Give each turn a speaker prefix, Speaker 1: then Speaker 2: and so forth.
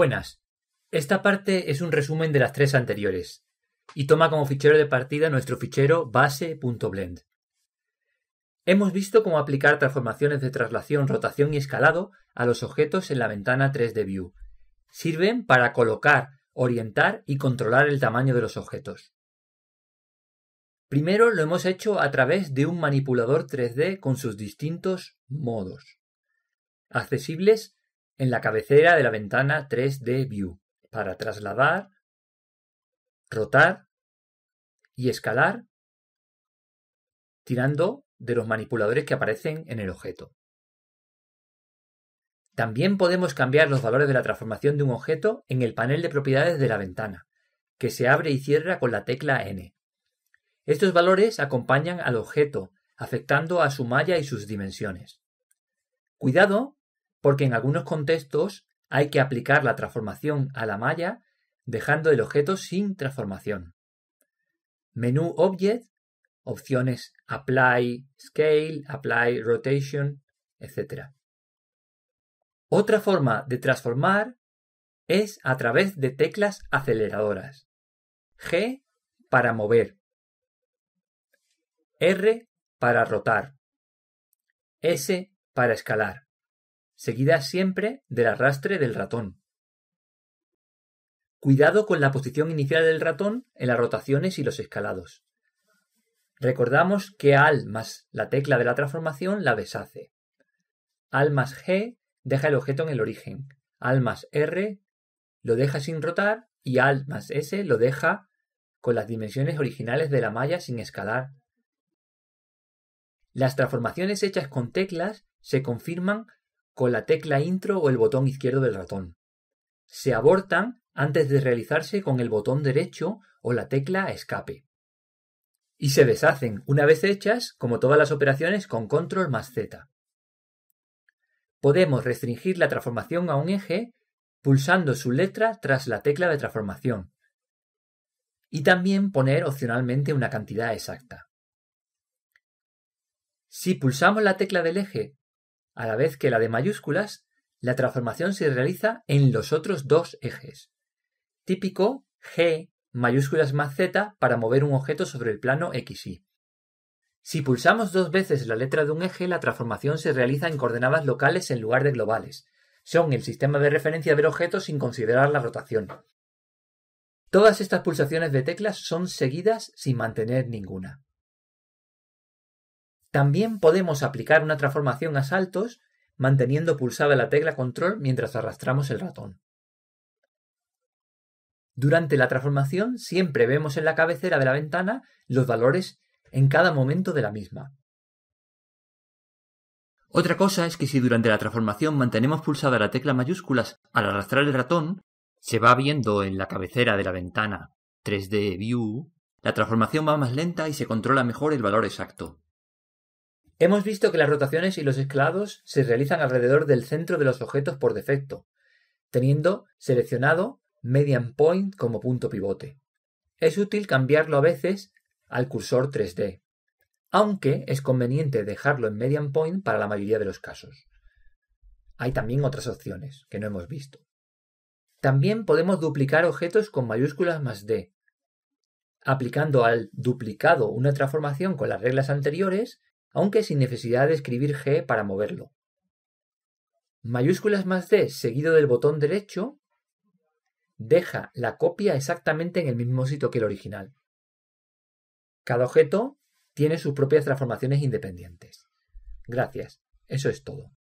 Speaker 1: Buenas. Esta parte es un resumen de las tres anteriores y toma como fichero de partida nuestro fichero base.blend. Hemos visto cómo aplicar transformaciones de traslación, rotación y escalado a los objetos en la ventana 3D View. Sirven para colocar, orientar y controlar el tamaño de los objetos. Primero lo hemos hecho a través de un manipulador 3D con sus distintos modos, accesibles en la cabecera de la ventana 3D View para trasladar, rotar y escalar tirando de los manipuladores que aparecen en el objeto. También podemos cambiar los valores de la transformación de un objeto en el panel de propiedades de la ventana, que se abre y cierra con la tecla N. Estos valores acompañan al objeto, afectando a su malla y sus dimensiones. Cuidado porque en algunos contextos hay que aplicar la transformación a la malla dejando el objeto sin transformación. Menú Object, opciones Apply Scale, Apply Rotation, etc. Otra forma de transformar es a través de teclas aceleradoras. G para mover. R para rotar. S para escalar seguida siempre del arrastre del ratón. Cuidado con la posición inicial del ratón en las rotaciones y los escalados. Recordamos que AL más la tecla de la transformación la deshace. AL más G deja el objeto en el origen. AL más R lo deja sin rotar y AL más S lo deja con las dimensiones originales de la malla sin escalar. Las transformaciones hechas con teclas se confirman con la tecla intro o el botón izquierdo del ratón. Se abortan antes de realizarse con el botón derecho o la tecla escape. Y se deshacen una vez hechas, como todas las operaciones, con control más Z. Podemos restringir la transformación a un eje pulsando su letra tras la tecla de transformación. Y también poner opcionalmente una cantidad exacta. Si pulsamos la tecla del eje a la vez que la de mayúsculas, la transformación se realiza en los otros dos ejes. Típico G mayúsculas más Z para mover un objeto sobre el plano XY. Si pulsamos dos veces la letra de un eje, la transformación se realiza en coordenadas locales en lugar de globales. Son el sistema de referencia del objeto sin considerar la rotación. Todas estas pulsaciones de teclas son seguidas sin mantener ninguna. También podemos aplicar una transformación a saltos manteniendo pulsada la tecla control mientras arrastramos el ratón. Durante la transformación siempre vemos en la cabecera de la ventana los valores en cada momento de la misma. Otra cosa es que si durante la transformación mantenemos pulsada la tecla mayúsculas al arrastrar el ratón, se va viendo en la cabecera de la ventana 3D View, la transformación va más lenta y se controla mejor el valor exacto. Hemos visto que las rotaciones y los escalados se realizan alrededor del centro de los objetos por defecto, teniendo seleccionado median point como punto pivote. Es útil cambiarlo a veces al cursor 3D, aunque es conveniente dejarlo en median point para la mayoría de los casos. Hay también otras opciones que no hemos visto. También podemos duplicar objetos con mayúsculas más D, aplicando al duplicado una transformación con las reglas anteriores aunque sin necesidad de escribir G para moverlo. Mayúsculas más D seguido del botón derecho deja la copia exactamente en el mismo sitio que el original. Cada objeto tiene sus propias transformaciones independientes. Gracias, eso es todo.